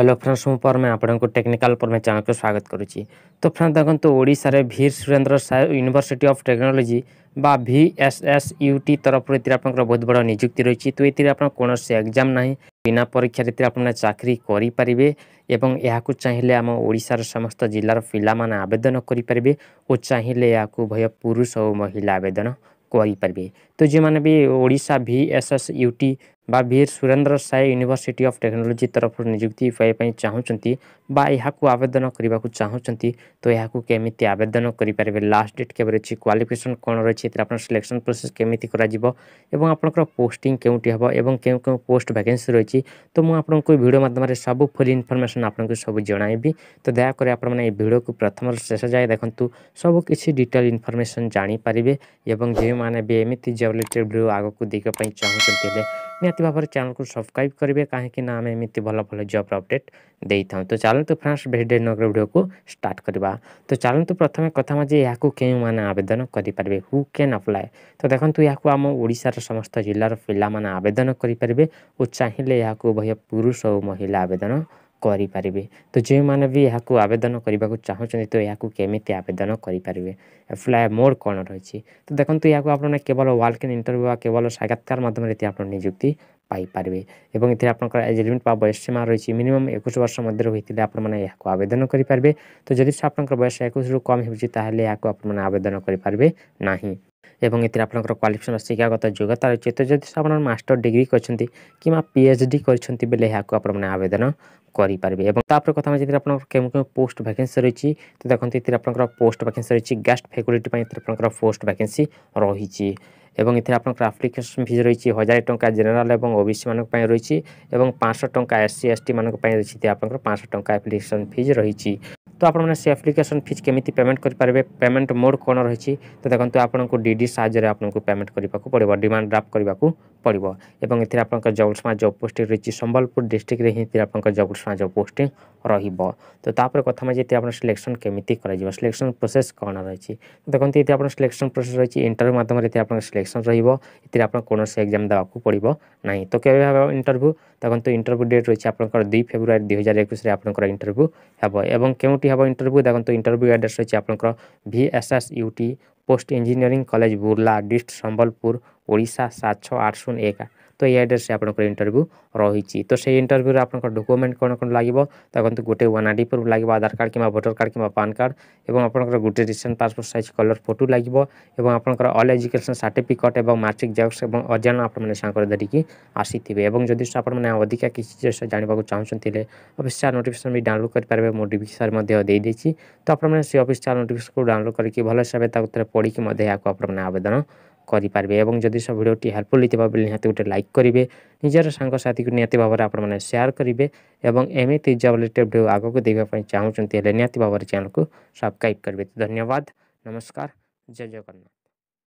hello friends ମୁଁ ପରମେ ଆପଣଙ୍କୁ technical ପରମେ ଚ୍ୟାନେଲ୍କୁ ସ୍ୱାଗତ କରୁଛି ତ ଫ୍ରେଣ୍ଡ ଦେଖନ୍ତୁ ଓଡ଼ିଶାରେ Veer Surendra Sai university of technology ବା V S S U T ତରଫରୁ ଏଥିରେ ଆପଣଙ୍କର ବହୁତ ବଡ଼ ନିଯୁକ୍ତି ରହିଛି ତ ଏଥିରେ ଆପଣ କୌଣସି ଏକ୍ଜାମ୍ ନାହିଁ ବିନା ପରୀକ୍ଷାରେ ଏଥିରେ ଆପଣମାନେ ଚାକିରି କରିପାରିବେ ଏବଂ ଏହାକୁ ଚାହିଁଲେ ଆମ ଓଡ଼ିଶାର ସମସ୍ତ ଜିଲ୍ଲାର ପିଲାମାନେ ଆବେଦନ କରିପାରିବେ ଓ ଚାହିଁଲେ ଏହାକୁ ଉଭୟ ପୁରୁଷ ଓ ମହିଳା ଆବେଦନ କରିପାରିବେ ତ ଯେଉଁମାନେ ବି Odisha V S S U T ବା Veer Surendra Sai university of technology ତରଫରୁ ନିଯୁକ୍ତି ପାଇବା ପାଇଁ ଚାହୁଁଛନ୍ତି ବା ଏହାକୁ ଆବେଦନ କରିବାକୁ ଚାହୁଁଛନ୍ତି ତ ଏହାକୁ କେମିତି ଆବେଦନ କରିପାରିବେ ଲାଷ୍ଟ ଡେଟ୍ କେବେ ରହିଛି କ୍ୱାଲିଫିକେସନ୍ କ'ଣ ରହିଛି ଏଥିରେ ଆପଣ ସିଲେକ୍ସନ୍ ପ୍ରୋସେସ୍ କେମିତି କରାଯିବ ଏବଂ ଆପଣଙ୍କର ପୋଷ୍ଟିଂ କେଉଁଠି ହେବ ଏବଂ କେଉଁ କେଉଁ ପୋଷ୍ଟ ଭ୍ୟାକେନ୍ସି ରହିଛି ତ ମୁଁ ଆପଣଙ୍କୁ ଭିଡ଼ିଓ ମାଧ୍ୟମରେ ସବୁ ଫୁଲ୍ ଇନଫର୍ମେସନ୍ ଆପଣଙ୍କୁ ସବୁ ଜଣାଇବି ତ ଦୟାକରି ଆପଣମାନେ ଏହି ଭିଡ଼ିଓକୁ ପ୍ରଥମରୁ ଶେଷ ଯାଏ ଦେଖନ୍ତୁ ସବୁ କିଛି ଡିଟେଲ୍ ଇନଫର୍ମେସନ୍ ଜାଣିପାରିବେ ଏବଂ ଯେଉଁମାନେ ବି ଏମିତି ଜବ୍ ରିଲେଟେଡ଼୍ ଭିଡ଼ିଓ ଆଗକୁ ଦେଖିବା ପାଇଁ ଚାହୁଁଛନ୍ତି ହେଲେ ନିହାତି ଭାବରେ ଚ୍ୟାନେଲକୁ ସବସ୍କ୍ରାଇବ୍ କରିବେ କାହିଁକି ନା ଆମେ ଏମିତି ଭଲ ଭଲ ଜବ୍ର ଅପଡ଼େଟ୍ ଦେଇଥାଉ ତ ଚାଲନ୍ତୁ ଫ୍ରାନ୍ସ ଭିଡ଼ିଓ ନଗର ଭିଡ଼ିଓକୁ ଷ୍ଟାର୍ଟ କରିବା ତ ଚାଲନ୍ତୁ ପ୍ରଥମେ କଥା ଯେ ଏହାକୁ କେଉଁମାନେ ଆବେଦନ କରିପାରିବେ ହୁ କ୍ୟାନ୍ ଆପ୍ଲାଏ ତ ଦେଖନ୍ତୁ ଏହାକୁ ଆମ ଓଡ଼ିଶାର ସମସ୍ତ ଜିଲ୍ଲାର ପିଲାମାନେ ଆବେଦନ କରିପାରିବେ ଓ ଚାହିଁଲେ ଏହାକୁ ଉଭୟ ପୁରୁଷ ଓ ମହିଳା ଆବେଦନ କରିପାରିବେ ତ ଯେଉଁମାନେ ବି ଏହାକୁ ଆବେଦନ କରିବାକୁ ଚାହୁଁଛନ୍ତି ତ ଏହାକୁ କେମିତି ଆବେଦନ କରିପାରିବେ ଆପ୍ଲାଏ ମୋଡ଼ କ'ଣ ରହିଛି ତ ଦେଖନ୍ତୁ ଏହାକୁ ଆପଣ କେବଳ ୱାଲ୍କିନ୍ ଇଣ୍ଟରଭ୍ୟୁ ବା କେବଳ ସାକ୍ଷାତକାର ମାଧ୍ୟମରେ ଏଠି ଆପଣ ନିଯୁକ୍ତି ପାଇପାରିବେ ଏବଂ ଏଥିରେ ଆପଣଙ୍କର ଏଜ୍ ଲିମିଟ୍ ବା ବୟସ ସୀମା ରହିଛି ମିନିମମ୍ ଏକୋଇଶ ବର୍ଷ ମଧ୍ୟରେ ହୋଇଥିଲେ ଆପଣମାନେ ଏହାକୁ ଆବେଦନ କରିପାରିବେ ତ ଯଦି ଆପଣଙ୍କର ବୟସ ଏକୋଇଶରୁ କମ୍ ହେଉଛି ତାହେଲେ ଏହାକୁ ଆପଣମାନେ ଆବେଦନ କରିପାରିବେ ନାହିଁ ଏବଂ ଏଥିରେ ଆପଣଙ୍କର କ୍ୱାଲିଫିକେସନ୍ ବା ଶିକ୍ଷାଗତ ଯୋଗ୍ୟତା ରହିଛି ତ ଯଦି ଆପଣ ମାଷ୍ଟର ଡିଗ୍ରୀ କରିଛନ୍ତି କିମ୍ବା ପି ଏଚ୍ ଡି କରିଛନ୍ତି ବେଲେ ଏହାକୁ ଆପଣମାନେ ଆବେଦନ କରିପାରିବେ ଏବଂ ତାପରେ କଥା ହେଉଛି ଏଥିରେ ଆପଣଙ୍କର କେଉଁ କେଉଁ ପୋଷ୍ଟ ଭ୍ୟାକେନ୍ସି ରହିଛି ତ ଦେଖନ୍ତୁ ଏଥିରେ ଆପଣଙ୍କର ପୋଷ୍ଟ ଭ୍ୟାକେନ୍ସି ରହିଛି ଗାଷ୍ଟ ଫ୍ୟାକଲ୍ଟି ପାଇଁ ଏଥିରେ ଆପଣଙ୍କର ପୋଷ୍ଟ ଭ୍ୟାକେନ୍ସି ରହିଛି এবং এতে আপনার আপ্লিকেশন ফিজ রয়েছে হাজার টঙ্কা জেনারেল এবং ওবিসি মানুষ রয়েছে এবং পাঁচশো টঙ্কা এসসি এসটি মানুষ রয়েছে আপনার পাঁচশো টঙ্কা আপ্লিকেশন ফিজ রয়েছে তো আপনার সে আপ্লিকেসন ফিজ কমিটি পেমেন্ট করে পারবে পেমেন্ট মোড কোণ রয়েছে তো দেখুন আপনার ডিডি সাহায্যে আপনার পেমেন্ট করা পড়ব ডিমান্ড ড্রাফ্ট করা পড়ব এবং এতে আপনার জব স্মার্ট জব পোস্টিং রয়েছে সম্বলপুর ডিস্ট্রিক্টরে হি আপনার জব স্মার্ট জব পোস্টিং রহব তো তাপরে কথা মানে এতে আপনার সিলেকশন কমিটি করা সিলেকশন প্রোসেস কোণ রয়েছে দেখুন এতে আপনার সিলেকশন প্রোসেস রয়েছে ইন্টরভিউ মাধ্যমে এতে আপনার সিলেকশন রহব এতে আপনার কোণী এক্সাম দেওয়া পড়ব না তো কেবে হব ইন্টরভিউ দেখুন ইন্টরভিউ ডেট রয়েছে আপনার দুই ফেব্রুয়ারি দুই হাজার একুশে আপনার ইন্টরভিউ হব এবং কেউটি ହେବ ଇଣ୍ଟରଭ୍ୟୁ ଦେଖନ୍ତୁ ଇଣ୍ଟରଭ୍ୟୁ ଆଡ୍ରେସ୍ ରହିଛି ଆପଣଙ୍କର V S S U T post engineering college Burla dist Sambalpur Odisha ସାତ ଛଅ ଆଠ ଶୂନ ଏକ ତ ଏ ଆଡ଼୍ରେସ୍ରେ ଆପଣଙ୍କର ଇଣ୍ଟରଭ୍ୟୁ ରହିଛି ତ ସେଇ ଇଣ୍ଟରଭ୍ୟୁରେ ଆପଣଙ୍କର ଡକୁମେଣ୍ଟ କ'ଣ କ'ଣ ଲାଗିବ ଦେଖନ୍ତୁ ଗୋଟେ ୱାନ୍ ଆଇ ଡି ପ୍ରୁଫ୍ ଲାଗିବ ଆଧାର କାର୍ଡ଼ କିମ୍ବା ଭୋଟର କାର୍ଡ଼ କିମ୍ବା ପାନ୍ କାର୍ଡ଼ ଏବଂ ଆପଣଙ୍କର ଗୋଟେ recent passport size colour photo ଲାଗିବ ଏବଂ ଆପଣଙ୍କର ଅଲ୍ ଏଜୁକେସନ୍ ସାର୍ଟିଫିକେଟ୍ ଏବଂ ମାଟ୍ରିକ୍ ଜେରକ୍ସ ଏବଂ ଅଜାଣ ଆପଣମାନେ ସାଙ୍ଗରେ ଧରିକି ଆସିଥିବେ ଏବଂ ଯଦି ଆପଣମାନେ ଅଧିକା କିଛି ଜିନିଷ ଜାଣିବାକୁ ଚାହୁଁଛନ୍ତି ହେଲେ ଅଫିସ୍ ଚାର୍ ନୋଟିଫିକେସନ୍ ବି ଡାଉନଲୋଡ଼୍ କରିପାରିବେ ମୁଁ ଡିଭି ସାର୍ ମଧ୍ୟ ଦେଇଦେଇଛି ତ ଆପଣମାନେ ସେ ଅଫିସ୍ ଚାର୍ ନୋଟିଫିକେସନ୍କୁ ଡାଉନଲୋଡ଼୍ କରିକି ଭଲ ହିସାବରେ ତାକୁ ଥରେ ପଢ଼ିକି ମଧ୍ୟ ଏହାକୁ ଆପଣମାନେ ଆବେଦନ কাদি পারবে এবং যদি সব ভিডিওটি হেল্পফুল লিতি পাবল নিহাতে উটে লাইক করিবে নিজৰ সঙ্গ সাথীক নিয়াতি বাবে আপোন মানে শেয়ার করিবে এবং এমিতি জাবলে টেপ ভিডিও আগকে দিবা পই চাওচନ୍ତି এলে নিয়াতি বাবে চ্যানেলক সাবস্ক্রাইব করিবে ধন্যবাদ নমস্কার জয় জয় কৰ্ণ